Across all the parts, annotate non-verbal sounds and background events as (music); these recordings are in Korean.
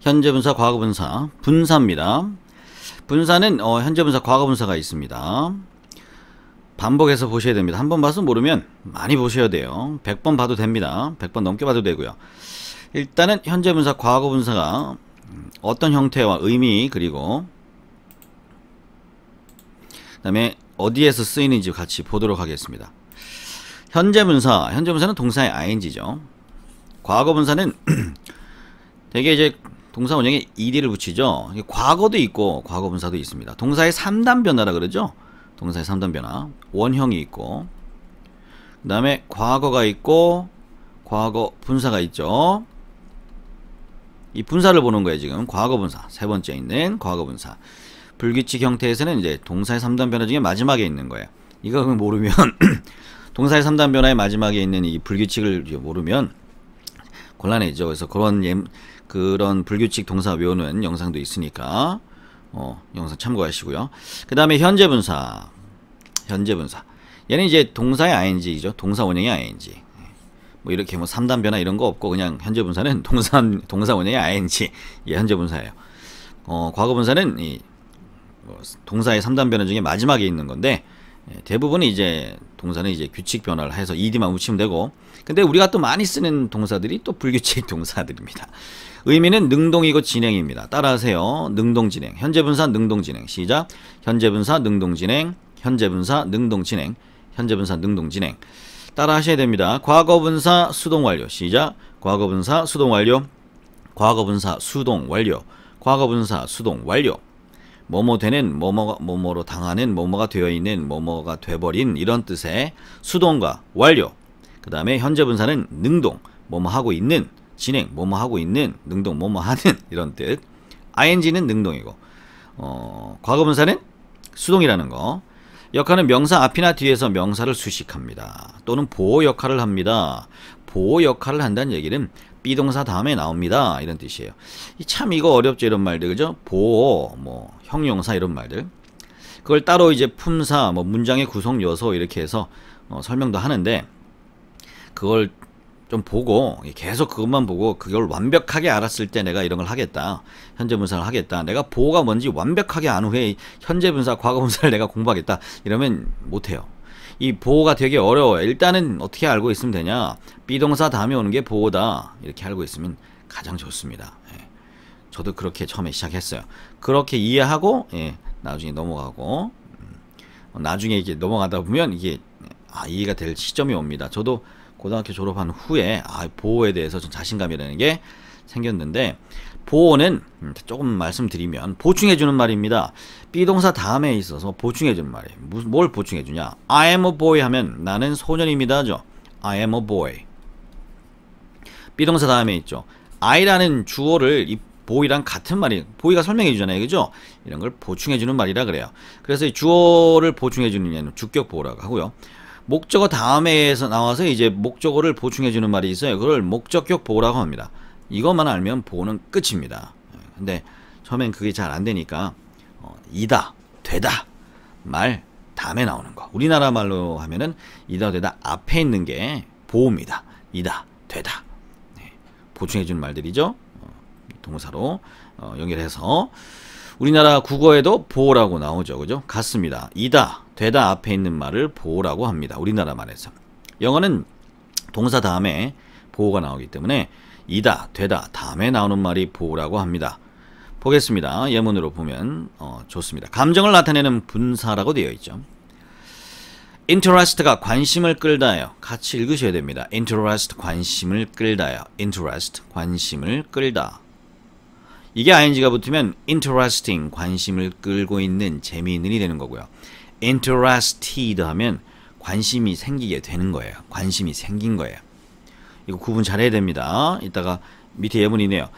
현재 분사, 과거 분사, 분사입니다. 분사는 어, 현재 분사, 과거 분사가 있습니다. 반복해서 보셔야 됩니다. 한 번 봐서 모르면 많이 보셔야 돼요. 100번 봐도 됩니다. 100번 넘게 봐도 되고요. 일단은 현재 분사, 과거 분사가 음, 어떤 형태와 의미 그리고 그 다음에 어디에서 쓰이는지 같이 보도록 하겠습니다. 현재 분사, 현재 분사는 동사의 ing죠. 과거 분사는 되게 이제 동사 원형에 ed를 붙이죠. 과거도 있고 과거 분사도 있습니다. 동사의 3단 변화라 그러죠. 동사의 3단 변화. 원형이 있고 그 다음에 과거가 있고 과거 분사가 있죠. 이 분사를 보는 거예요 지금 과거 분사 세 번째 있는 과거 분사 불규칙 형태에서는 이제 동사의 3단 변화 중에 마지막에 있는 거예요 이거 모르면 (clears throat) 동사의 3단 변화의 마지막에 있는 이 불규칙을 모르면 곤란해지죠. 그래서 그런 예, 그런 불규칙 동사 외우는 영상도 있으니까 어, 영상 참고하시고요. 그 다음에 현재 분사. 현재 분사. 얘는 이제 동사의 ing이죠. 동사 원형의 ing. 뭐 이렇게 뭐 3단 변화 이런 거 없고 그냥 현재 분사는 (laughs) 동사 동사 원형의 ing. 예, 현재 분사예요. 어, 과거 분사는 이 뭐 동사의 3단 변화 중에 마지막에 있는 건데 예, 대부분은 이제 동사는 이제 규칙 변화를 해서 ed만 붙이면 되고 근데 우리가 또 많이 쓰는 동사들이 또 불규칙 (laughs) 동사들입니다. 의미는 능동이고 진행입니다. 따라하세요. 능동진행, 현재분사 능동진행, 시작. 현재분사 능동진행, 현재분사 능동진행, 현재분사 능동진행. 따라하셔야 됩니다. 과거분사 수동완료, 시작. 과거분사 수동완료, 과거분사 수동완료, 과거분사 수동완료. 뭐뭐 되는 뭐뭐가 뭐뭐로 당하는 뭐뭐가 되어 있는 뭐뭐가 돼버린 이런 뜻의 수동과 완료. 그 다음에 현재 분사는 능동 뭐뭐 하고 있는 진행 뭐뭐 하고 있는 능동 뭐뭐 하는 (laughs) 이런 뜻. ing는 능동이고 어, 과거 분사는 수동이라는 거. 역할은 명사 앞이나 뒤에서 명사를 수식합니다. 또는 보호 역할을 합니다. 보호 역할을 한다는 얘기는 비동사 다음에 나옵니다. 이런 뜻이에요. 참 이거 어렵죠. 이런 말들. 그죠? 보호뭐 형용사 이런 말들. 그걸 따로 이제 품사, 뭐 문장의 구성 요소 이렇게 해서 어, 설명도 하는데 그걸 좀 보고 계속 그것만 보고 그걸 완벽하게 알았을 때 내가 이런 걸 하겠다 현재 분사를 하겠다 내가 보호가 뭔지 완벽하게 안 후에 현재 분사 과거 분사를 (laughs) 내가 공부하겠다 이러면 못해요 이 보호가 되게 어려워요. 일단은 어떻게 알고 있으면 되냐? 비동사 다음에 오는 게 보호다. 이렇게 알고 있으면 가장 좋습니다. 예. 저도 그렇게 처음에 시작했어요. 그렇게 이해하고 예, 나중에 넘어가고 음, 나중에 이게 넘어가다 보면 이게 아, 이해가 될 시점이 옵니다. 저도 고등학교 졸업한 후에 아, 보호에 대해서 좀 자신감이라는 게 생겼는데 보호는 음, 조금 말씀드리면 보충해주는 말입니다. 비동사 다음에 있어서 보충해주는 말이에요. 뭘 보충해주냐? I am a boy 하면 나는 소년입니다. 죠 I am a boy. 비동사 다음에 있죠. I라는 주어를 이 보이랑 같은 말이 보이가 설명해 주잖아요. 그죠? 이런 걸 보충해 주는 말이라 그래요. 그래서 이 주어를 보충해 주는 얘는 주격 보호라고 하고요. 목적어 다음에 나와서 이제 목적어를 보충해 주는 말이 있어요. 그걸 목적격 보호라고 합니다. 이것만 알면 보는 끝입니다. 근데 처음엔 그게 잘 안 되니까 어, 이다, 되다, 말, 다음에 나오는 거. 우리나라 말로 하면은 이다, 되다 앞에 있는 게 보호입니다. 이다, 되다. 네, 보충해 주는 말들이죠. 어, 동사로 어, 연결해서 우리나라 국어에도 보호라고 나오죠. 그죠? 같습니다. 이다, 되다 앞에 있는 말을 보호라고 합니다. 우리나라 말에서. 영어는 동사 다음에 보호가 나오기 때문에 이다, 되다 다음에 나오는 말이 보라고 합니다. 보겠습니다. 예문으로 보면 어, 좋습니다. 감정을 나타내는 분사라고 되어 있죠. interest가 관심을 끌다요. 같이 읽으셔야 됩니다. interest 관심을 끌다요. interest 관심을 끌다. 이게 ing가 붙으면 interesting 관심을 끌고 있는 재미있는이 되는 거고요. interested 하면 관심이 생기게 되는 거예요. 관심이 생긴 거예요. 이거 구분 잘해야 됩니다. 이따가 밑에 예문이네요.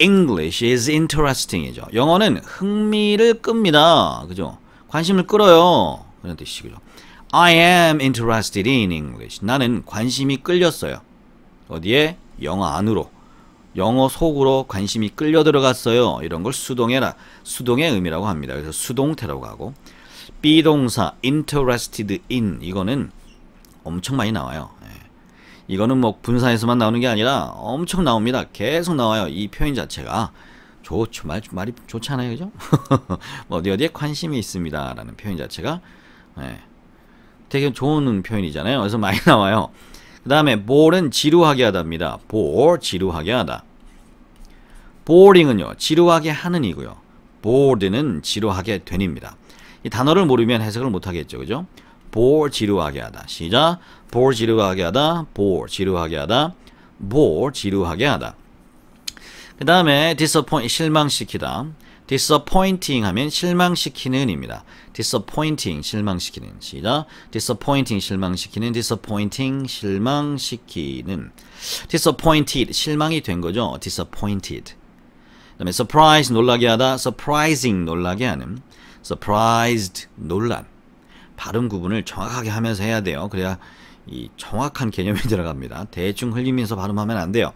English is interesting이죠. 영어는 흥미를 끕니다. 그죠? 관심을 끌어요. 그런 뜻이죠. I am interested in English. 나는 관심이 끌렸어요. 어디에? 영어 안으로. 영어 속으로 관심이 끌려 들어갔어요. 이런 걸 수동해라. 수동의 의미라고 합니다. 그래서 수동태라고 하고 비동사 interested in 이거는 엄청 많이 나와요. 이거는 뭐 분사에서만 나오는 게 아니라 엄청 나옵니다. 계속 나와요. 이 표현 자체가. 좋죠. 말, 말이 좋지 않아요. 그죠? (laughs) 뭐 어디 어디에 관심이 있습니다. 라는 표현 자체가 네. 되게 좋은 표현이잖아요. 그래서 많이 (laughs) 나와요. 그 다음에 볼은 지루하게 하답니다볼 지루하게 하다. b 링은요 지루하게 하는이고요. b o 는 지루하게 된입니다. 이 단어를 모르면 해석을 못하겠죠. 그죠? bore 지루하게 하다. 시작. bore 지루하게 하다. bore 지루하게 하다. bore 지루하게 하다. 그 다음에 disappoint 실망시키다. disappointing 하면 실망시키는입니다. disappointing 실망시키는 시작. disappointing 실망시키는 disappointing 실망시키는 disappointed 실망이 된 거죠. disappointed. 그다음에 surprise 놀라게 하다 surprising 놀라게 하는 surprised 놀란 발음 구분을 정확하게 하면서 해야 돼요. 그래야 이 정확한 개념이 (laughs) 들어갑니다. 대충 흘리면서 발음하면 안 돼요.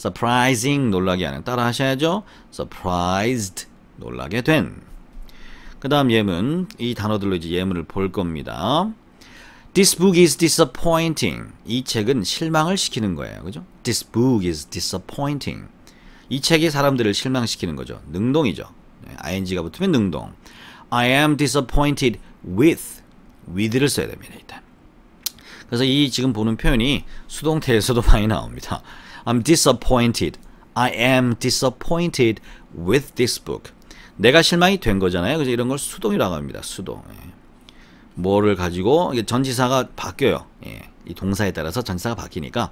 surprising 놀라게 하는 따라 하셔야죠. surprised 놀라게 된. 그다음 예문 이 단어들로 이제 예문을 볼 겁니다. This book is disappointing. 이 책은 실망을 시키는 거예요. 그죠? This book is disappointing. 이 책이 사람들을 실망시키는 거죠. 능동이죠. 네, ing가 붙으면 능동. I am disappointed with with를 써야 됩니다. 일단. 그래서 이 지금 보는 표현이 수동태에서도 (laughs) 많이 나옵니다. I'm disappointed. I am disappointed with this book. 내가 실망이 된 거잖아요. 그래서 이런 걸 수동이라고 합니다. 수동. 예. 뭐를 가지고 이게 전지사가 바뀌어요. 예. 이 동사에 따라서 전지사가 바뀌니까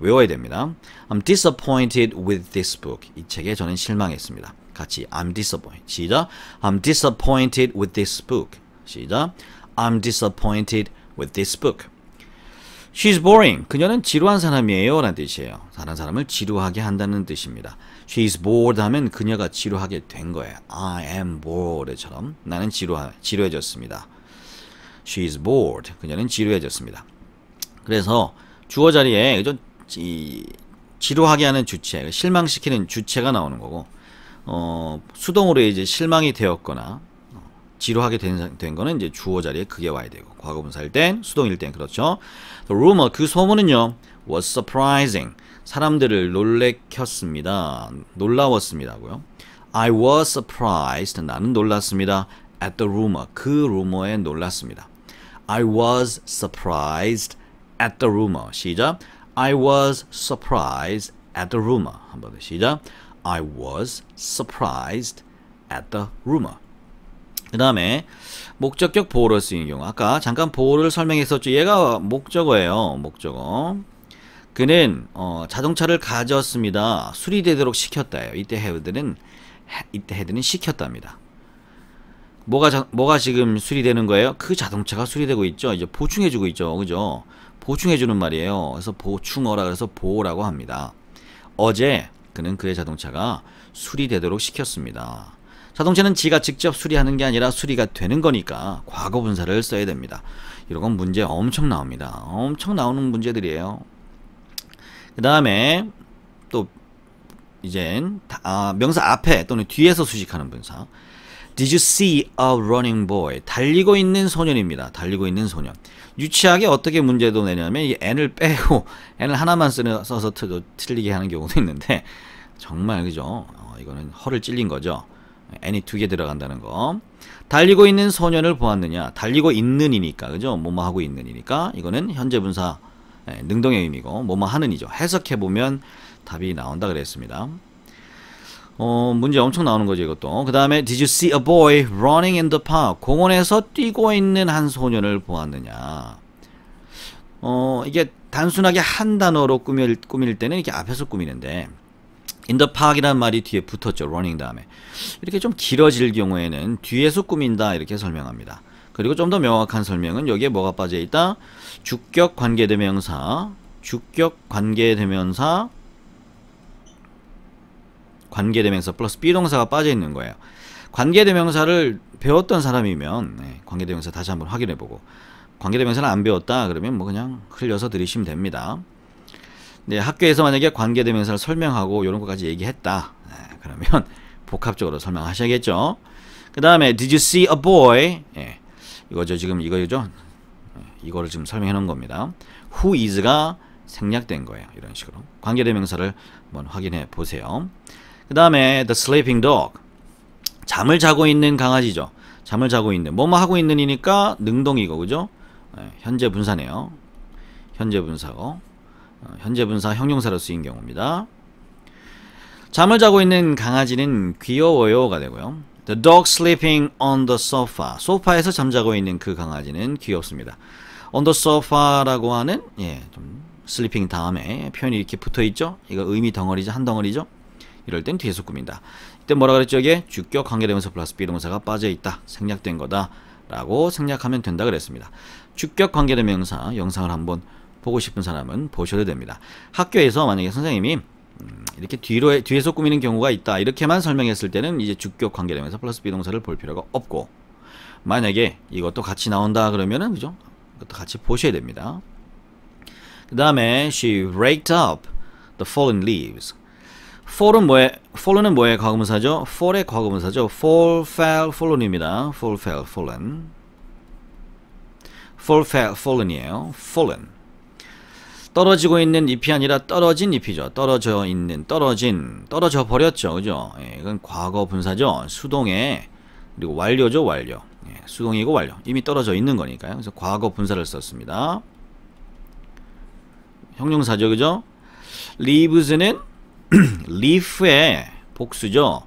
외워야 됩니다. I'm disappointed with this book. 이 책에 저는 실망했습니다. 같이 I'm disappointed. 시작. I'm disappointed with this book. 시작. I'm disappointed with this book. She's boring. 그녀는 지루한 사람이에요. 라는 뜻이에요. 다른 사람을 지루하게 한다는 뜻입니다. She's bored 하면 그녀가 지루하게 된 거예요. I am bored처럼 나는 지루하, 지루해졌습니다. She's bored. 그녀는 지루해졌습니다. 그래서 주어 자리에 이 지루하게 하는 주체, 실망시키는 주체가 나오는 거고 어, 수동으로 이제 실망이 되었거나 지루하게 된, 된 거는 이제 주어 자리에 그게 와야 되고 과거 분사일 땐 수동일 땐 그렇죠. The rumor 그 소문은요. was surprising 사람들을 놀래켰습니다. 놀라웠습니다고요. I was surprised 나는 놀랐습니다. at the rumor 그 루머에 놀랐습니다. I was surprised at the rumor 시작 I was surprised at the rumor 한번 더 시작 I was surprised at the rumor 그 다음에 목적격 보호를 쓰는 경우 아까 잠깐 보호를 설명했었죠 얘가 목적어예요 목적어 그는 어, 자동차를 가졌습니다 수리되도록 시켰다요 이때 헤드는 이때 헤드는 시켰답니다 뭐가 자, 뭐가 지금 수리되는 거예요 그 자동차가 수리되고 있죠 이제 보충해주고 있죠 그죠 보충해주는 말이에요 그래서 보충어라 그래서 보호라고 합니다 어제 그는 그의 자동차가 수리되도록 시켰습니다 자동차는 지가 직접 수리하는 게 아니라 수리가 되는 거니까 과거 분사를 써야 됩니다. 이런 건 문제 엄청 나옵니다. 엄청 나오는 문제들이에요. 그 다음에 또 이젠 아, 명사 앞에 또는 뒤에서 수식하는 분사. Did you see a running boy? 달리고 있는 소년입니다. 달리고 있는 소년. 유치하게 어떻게 문제도 내냐면 이 n을 빼고 (laughs) n을 하나만 써서 틀리게 하는 경우도 있는데 정말 그죠? 어, 이거는 허를 찔린 거죠. n이 두개 들어간다는 거. 달리고 있는 소년을 보았느냐. 달리고 있는이니까. 그죠? 뭐뭐 하고 있는이니까. 이거는 현재 분사 예, 능동의 의미고 뭐뭐 하는이죠. 해석해 보면 답이 나온다 그랬습니다. 어, 문제 엄청 나오는 거죠, 이것도. 그다음에 did you see a boy running in the park? 공원에서 뛰고 있는 한 소년을 보았느냐. 어, 이게 단순하게 한 단어로 꾸밀, 꾸밀 때는 이렇게 앞에서 꾸미는데 in the park이란 말이 뒤에 붙었죠. running 다음에. 이렇게 좀 길어질 경우에는 뒤에서 꾸민다 이렇게 설명합니다. 그리고 좀 더 명확한 설명은 여기에 뭐가 빠져있다? 주격 관계대명사, 주격 관계대명사, 관계대명사 플러스 비동사가 빠져있는 거예요. 관계대명사를 배웠던 사람이면 네, 관계대명사 다시 한번 확인해보고 관계대명사는 안 배웠다 그러면 뭐 그냥 흘려서 들이시면 됩니다. 네, 학교에서 만약에 관계대 명사를 설명하고 이런 것까지 얘기했다. 네, 그러면 (laughs) 복합적으로 설명하셔야겠죠. 그 다음에 Did you see a boy? 네, 이거죠. 지금 이거죠. 네, 이거를 지금 설명해 놓은 겁니다. Who is가 생략된 거예요. 이런 식으로 관계대 명사를 한번 확인해 보세요. 그 다음에 The sleeping dog 잠을 자고 있는 강아지죠. 잠을 자고 있는 뭐 뭐 하고 있는이니까 능동이고 그죠? 네, 현재 분사네요. 현재 분사고 어, 현재 분사 형용사로 쓰인 경우입니다. 잠을 자고 있는 강아지는 귀여워요가 되고요. The dog sleeping on the sofa. 소파에서 잠자고 있는 그 강아지는 귀엽습니다. on the sofa라고 하는 예, 좀 sleeping 다음에 표현이 이렇게 붙어 있죠. 이거 의미 덩어리죠. 한 덩어리죠. 이럴 땐 뒤에서 꾸민다. 이때 뭐라 그랬죠? 이게 주격 관계대명사 플러스 비동사가 빠져 있다. 생략된 거다. 라고 생략하면 된다 그랬습니다. 주격 관계대명사 영상을 한번 보고 싶은 사람은 보셔도 됩니다. 학교에서 만약에 선생님이 음, 이렇게 뒤로 뒤에서 꾸미는 경우가 있다 이렇게만 설명했을 때는 이제 주격 관계되면서 플러스 비동사를 볼 필요가 없고 만약에 이것도 같이 나온다 그러면은 그죠? 이것도 같이 보셔야 됩니다. 그 다음에 she raked up the fallen leaves. fall은 뭐에 fall은 뭐에 과거분사죠? fall의 과거분사죠. fall, fell, fallen입니다. fall, fell, fallen. fall, fell, fallen이에요. fallen. 떨어지고 있는 잎이 아니라 떨어진 잎이죠. 떨어져 있는, 떨어진, 떨어져 버렸죠. 그죠? 예, 이건 과거 분사죠. 수동의 그리고 완료죠. 완료. 예, 수동이고 완료. 이미 떨어져 있는 거니까요. 그래서 과거 분사를 썼습니다. 형용사죠. 그죠? leaves는 (clears throat) leaf의 복수죠.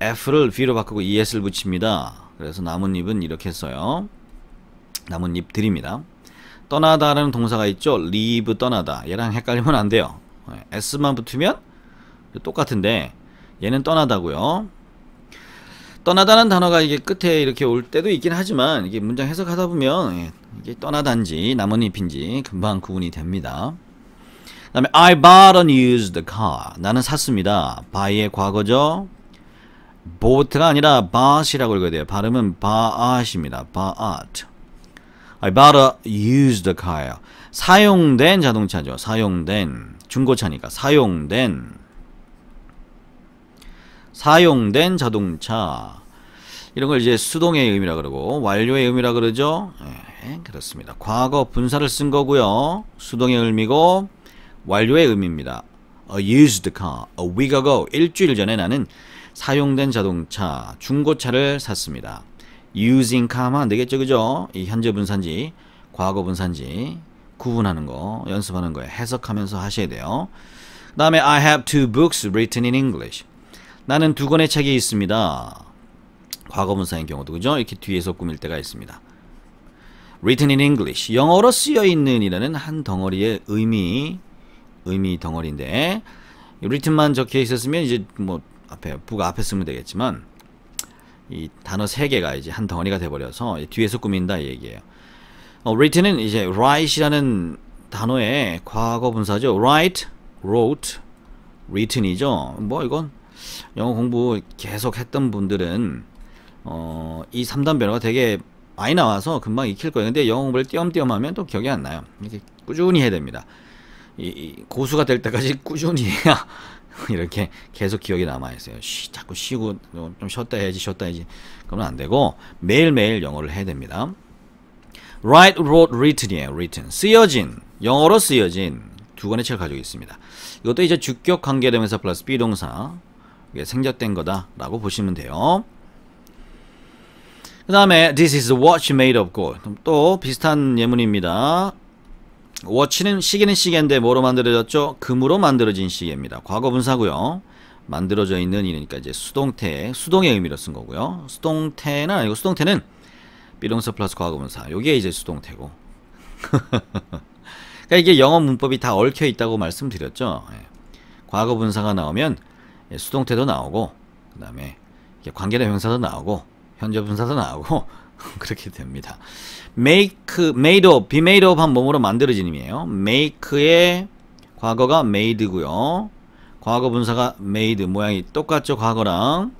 f를 v로 바꾸고 es를 붙입니다. 그래서 나뭇잎은 이렇게 써요. 나뭇잎드립니다 떠나다라는 동사가 있죠. leave 떠나다. 얘랑 헷갈리면 안 돼요. 예, s만 붙으면 똑같은데 얘는 떠나다고요. 떠나다는 단어가 이게 끝에 이렇게 올 때도 있긴 하지만 이게 문장 해석하다 보면 예, 이게 떠나단지 나뭇잎인지 금방 구분이 됩니다. 그다음에 I bought an used car. 나는 샀습니다. buy의 과거죠. bought가 아니라 b o u g h 이라고 읽어야 돼요. 발음은 b o u g h 입니다 b o u g h about a used car. 사용된 자동차죠. 사용된 중고차니까 사용된 사용된 자동차 이런 걸 이제 수동의 의미라 그러고 완료의 의미라 그러죠. 네, 그렇습니다. 과거 분사를 쓴 거고요. 수동의 의미고 완료의 의미입니다. A used car. A week ago. 일주일 전에 나는 사용된 자동차, 중고차를 샀습니다. using c o 되겠죠 그죠? 이 현재 분산지 과거 분산지 구분하는 거 연습하는 거예 해석하면서 하셔야 돼요 그 다음에 I have two books written in English 나는 두 권의 책이 있습니다 과거 분사인 경우도 그죠? 이렇게 뒤에서 꾸밀 때가 있습니다 written in English 영어로 쓰여있는 이라는 한 덩어리의 의미 의미 덩어리인데 written만 적혀 있었으면 이제 뭐 앞에 부가 앞에 쓰면 되겠지만 이 단어 세 개가 이제 한 덩어리가 돼버려서 뒤에서 꾸민다 얘기예요. 어, written은 이제 write이라는 단어의 과거 분사죠. write, wrote, written이죠. 뭐 이건 영어 공부 계속 했던 분들은 어, 이 3단 변화가 되게 많이 나와서 금방 익힐 거예요. 근데 영어 공부를 띄엄띄엄 하면 또 기억이 안 나요. 이렇게 꾸준히 해야 됩니다. 이, 이 고수가 될 때까지 (laughs) 꾸준히 해야 (laughs) 이렇게 계속 기억이 남아있어요. 쉬, 자꾸 쉬고 어, 좀 쉬었다 해야지 쉬었다 해야지 그러면 안 되고 매일매일 영어를 해야 됩니다. write, wrote, written이에요. written. 쓰여진, 영어로 쓰여진 두 권의 책을 가지고 있습니다. 이것도 이제 주격 관계대명사 플러스 비동사 생략된 거다라고 보시면 돼요. 그 다음에 this is w a t y o made of gold. 또 비슷한 예문입니다. 워치는 시계는 시계인데 뭐로 만들어졌죠? 금으로 만들어진 시계입니다. 과거 분사고요. 만들어져 있는 이니까 이제 수동태, 수동의 의미로 쓴 거고요. 수동태는 아니고 수동태는 비동사 플러스 과거 분사. 요게 이제 수동태고. (laughs) 그러니까 이게 영어 문법이 다 얽혀 있다고 말씀드렸죠. 예. 과거 분사가 나오면 예, 수동태도 나오고 그다음에 관계된 형사도 나오고 현재 분사도 나오고 (laughs) 그렇게 됩니다. make, made of, be made of 한 몸으로 만들어진이에요. make의 과거가 made고요. 과거 분사가 made 모양이 똑같죠. 과거랑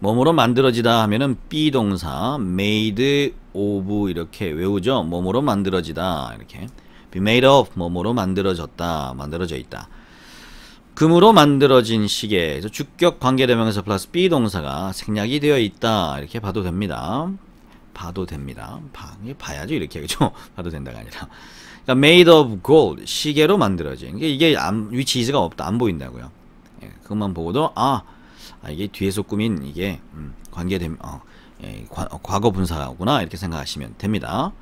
몸으로 만들어지다 하면은 be 동사 made of 이렇게 외우죠. 몸으로 만들어지다 이렇게 be made of 몸으로 만들어졌다 만들어져 있다. 금으로 만들어진 시계 주격 관계대명사 플러스 b 동사가 생략이 되어 있다 이렇게 봐도 됩니다 봐도 됩니다 봐, 봐야죠 이렇게 그죠 (laughs) 봐도 된다가 아니라 그러니까 made of gold 시계로 만들어진 이게 안, 위치 이즈가 없다 안 보인다고요 예, 그것만 보고도 아, 아, 이게 뒤에서 꾸민 이게 음, 관계된 어, 예, 과, 어, 과거 분사구나 이렇게 생각하시면 됩니다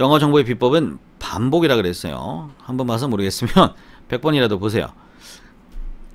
영어 정보의 비법은 반복이라 그랬어요 한 번 봐서 모르겠으면 100번이라도 (laughs) 보세요